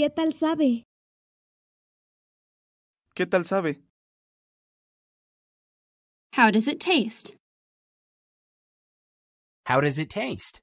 ¿Qué tal sabe? ¿Qué tal sabe? How does it taste? How does it taste?